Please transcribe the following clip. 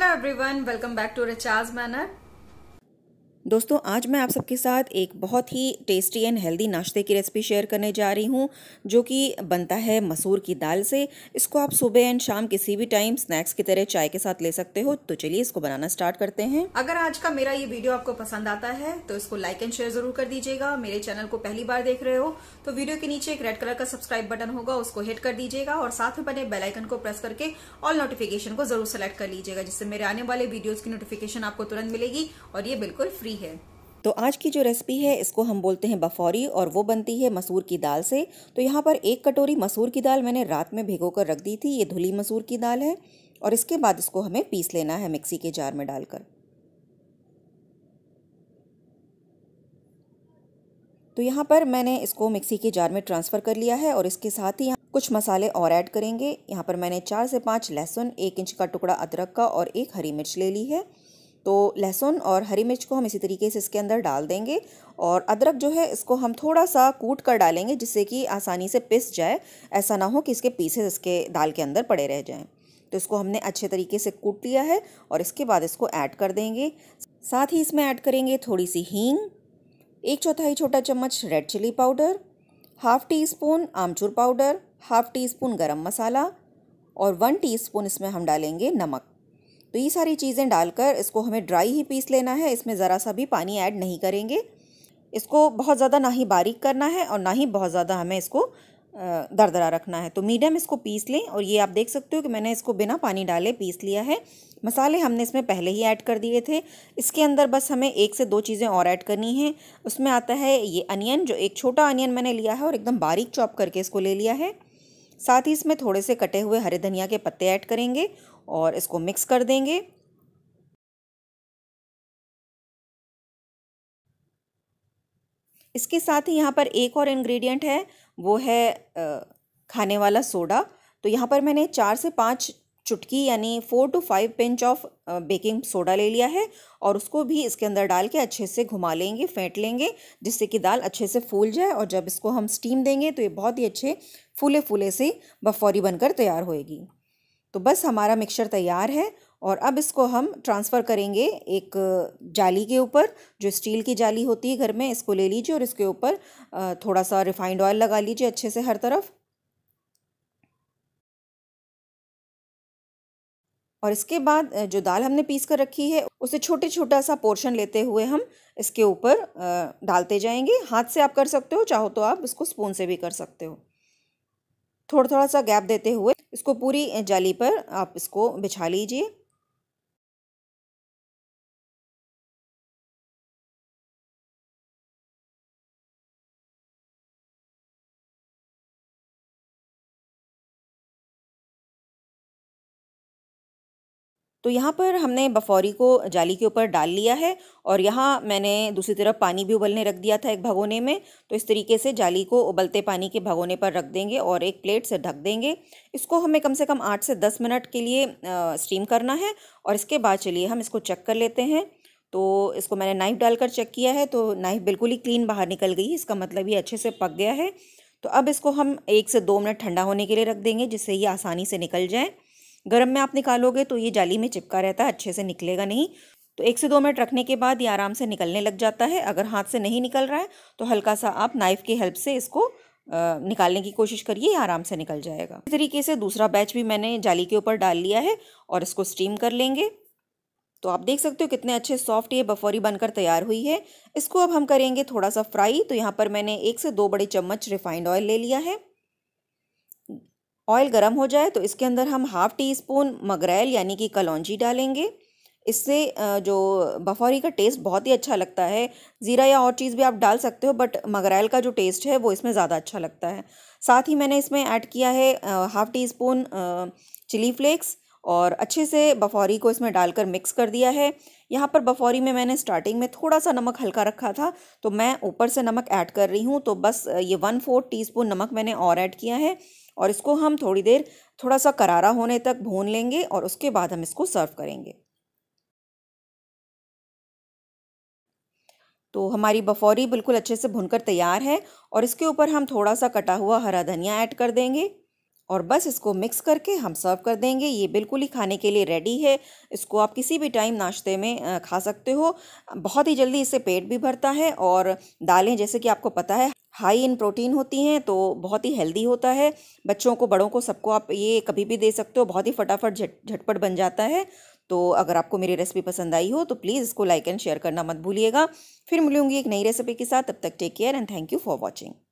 Hello everyone, welcome back to Richard's Manor. दोस्तों आज मैं आप सबके साथ एक बहुत ही टेस्टी एंड हेल्दी नाश्ते की रेसिपी शेयर करने जा रही हूं जो कि बनता है मसूर की दाल से इसको आप सुबह एंड शाम किसी भी टाइम स्नैक्स की तरह चाय के साथ ले सकते हो तो चलिए इसको बनाना स्टार्ट करते हैं अगर आज का मेरा ये वीडियो आपको पसंद आता है तो इसको लाइक एंड शेयर जरूर कर दीजिएगा मेरे चैनल को पहली बार देख रहे हो तो वीडियो के नीचे एक रेड कलर का सब्सक्राइब बटन होगा उसको हिट कर दीजिएगा और साथ में बने बेलाइकन को प्रेस करके ऑल नोटिफिकेशन को जरूर सेलेक्ट कर लीजिएगा जिससे मेरे आने वाले वीडियोज की नोटिफिकेशन आपको तुरंत मिलेगी और ये बिल्कुल फ्री है तो आज की जो रेसिपी है इसको हम बोलते हैं बफौरी और वो बनती है मसूर की दाल से तो यहाँ पर एक कटोरी मसूर की दाल मैंने रात में भिगो कर रख दी थी ये धुली मसूर की दाल है और इसके बाद इसको हमें पीस लेना है मिक्सी के जार में डालकर तो यहाँ पर मैंने इसको मिक्सी के जार में ट्रांसफ़र कर लिया है और इसके साथ ही कुछ मसाले और ऐड करेंगे यहाँ पर मैंने चार से पाँच लहसुन एक इंच का टुकड़ा अदरक का और एक हरी मिर्च ले ली है तो लहसुन और हरी मिर्च को हम इसी तरीके से इसके अंदर डाल देंगे और अदरक जो है इसको हम थोड़ा सा कूट कर डालेंगे जिससे कि आसानी से पिस जाए ऐसा ना हो कि इसके पीसेस इसके दाल के अंदर पड़े रह जाएँ तो इसको हमने अच्छे तरीके से कूट लिया है और इसके बाद इसको ऐड कर देंगे साथ ही इसमें ऐड करेंगे थोड़ी सी हींग एक चौथाई छोटा चम्मच red chilli powder half teaspoon आमचूर पाउडर हाफ़ टी स्पून गर्म मसाला और वन स्पून इसमें हम डालेंगे नमक तो ये सारी चीज़ें डालकर इसको हमें ड्राई ही पीस लेना है इसमें ज़रा सा भी पानी ऐड नहीं करेंगे इसको बहुत ज़्यादा ना ही बारीक करना है और ना ही बहुत ज़्यादा हमें इसको दरदरा रखना है तो मीडियम इसको पीस लें और ये आप देख सकते हो कि मैंने इसको बिना पानी डाले पीस लिया है मसाले हमने इसमें पहले ही ऐड कर दिए थे इसके अंदर बस हमें एक से दो चीज़ें और ऐड करनी हैं उसमें आता है ये अनियन जो एक छोटा अनियन मैंने लिया है और एकदम बारीक चॉप करके इसको ले लिया है साथ ही इसमें थोड़े से कटे हुए हरे धनिया के पत्ते ऐड करेंगे और इसको मिक्स कर देंगे इसके साथ ही यहाँ पर एक और इंग्रेडिएंट है वो है खाने वाला सोडा तो यहाँ पर मैंने चार से पाँच चुटकी यानी four to five pinch of baking soda ले लिया है और उसको भी इसके अंदर डाल के अच्छे से घुमा लेंगे फेंट लेंगे जिससे कि दाल अच्छे से फूल जाए और जब इसको हम स्टीम देंगे तो ये बहुत ही अच्छे फूले फूले से बफौरी बनकर तैयार होएगी तो बस हमारा मिक्सचर तैयार है और अब इसको हम ट्रांसफ़र करेंगे एक जाली के ऊपर जो स्टील की जाली होती है घर में इसको ले लीजिए और इसके ऊपर थोड़ा सा रिफाइंड ऑयल लगा लीजिए अच्छे से हर तरफ और इसके बाद जो दाल हमने पीस कर रखी है उसे छोटे छोटा सा पोर्शन लेते हुए हम इसके ऊपर डालते जाएंगे हाथ से आप कर सकते हो चाहो तो आप इसको स्पून से भी कर सकते हो थोड़ा थोड़ा सा गैप देते हुए इसको पूरी जाली पर आप इसको बिछा लीजिए तो यहाँ पर हमने बफौरी को जाली के ऊपर डाल लिया है और यहाँ मैंने दूसरी तरफ पानी भी उबलने रख दिया था एक भगोने में तो इस तरीके से जाली को उबलते पानी के भगोने पर रख देंगे और एक प्लेट से ढक देंगे इसको हमें कम से कम आठ से दस मिनट के लिए स्टीम करना है और इसके बाद चलिए हम इसको चेक कर लेते हैं तो इसको मैंने नाइफ़ डालकर चेक किया है तो नाइफ़ बिल्कुल ही क्लीन बाहर निकल गई इसका मतलब ये अच्छे से पक गया है तो अब इसको हम एक से दो मिनट ठंडा होने के लिए रख देंगे जिससे ये आसानी से निकल जाएँ गर्म में आप निकालोगे तो ये जाली में चिपका रहता है अच्छे से निकलेगा नहीं तो एक से दो मिनट रखने के बाद ये आराम से निकलने लग जाता है अगर हाथ से नहीं निकल रहा है तो हल्का सा आप नाइफ़ की हेल्प से इसको निकालने की कोशिश करिए आराम से निकल जाएगा इस तरीके से दूसरा बैच भी मैंने जाली के ऊपर डाल लिया है और इसको स्टीम कर लेंगे तो आप देख सकते हो कितने अच्छे सॉफ्ट ये बफौरी बनकर तैयार हुई है इसको अब हम करेंगे थोड़ा सा फ्राई तो यहाँ पर मैंने एक से दो बड़े चम्मच रिफाइंड ऑयल ले लिया है ऑयल गर्म हो जाए तो इसके अंदर हम हाफ़ टी स्पून मगरैल यानी कि कलौजी डालेंगे इससे जो बफौरी का टेस्ट बहुत ही अच्छा लगता है ज़ीरा या और चीज़ भी आप डाल सकते हो बट मगरैल का जो टेस्ट है वो इसमें ज़्यादा अच्छा लगता है साथ ही मैंने इसमें ऐड किया है half teaspoon chilli flakes और अच्छे से बफौरी को इसमें डालकर मिक्स कर दिया है यहाँ पर बफौरी में मैंने स्टार्टिंग में थोड़ा सा नमक हल्का रखा था तो मैं ऊपर से नमक ऐड कर रही हूँ तो बस ये वन फोर्थ टी नमक मैंने और ऐड किया है और इसको हम थोड़ी देर थोड़ा सा करारा होने तक भून लेंगे और उसके बाद हम इसको सर्व करेंगे तो हमारी बफौरी बिल्कुल अच्छे से भुनकर तैयार है और इसके ऊपर हम थोड़ा सा कटा हुआ हरा धनिया ऐड कर देंगे और बस इसको मिक्स करके हम सर्व कर देंगे ये बिल्कुल ही खाने के लिए रेडी है इसको आप किसी भी टाइम नाश्ते में खा सकते हो बहुत ही जल्दी इससे पेट भी भरता है और दालें जैसे कि आपको पता है हाई इन प्रोटीन होती हैं तो बहुत ही हेल्दी होता है बच्चों को बड़ों को सबको आप ये कभी भी दे सकते हो बहुत ही फटाफट झट झटपट बन जाता है तो अगर आपको मेरी रेसिपी पसंद आई हो तो प्लीज़ इसको लाइक एंड शेयर करना मत भूलिएगा फिर मिलूंगी एक नई रेसिपी के साथ तब तक take care and thank you for watching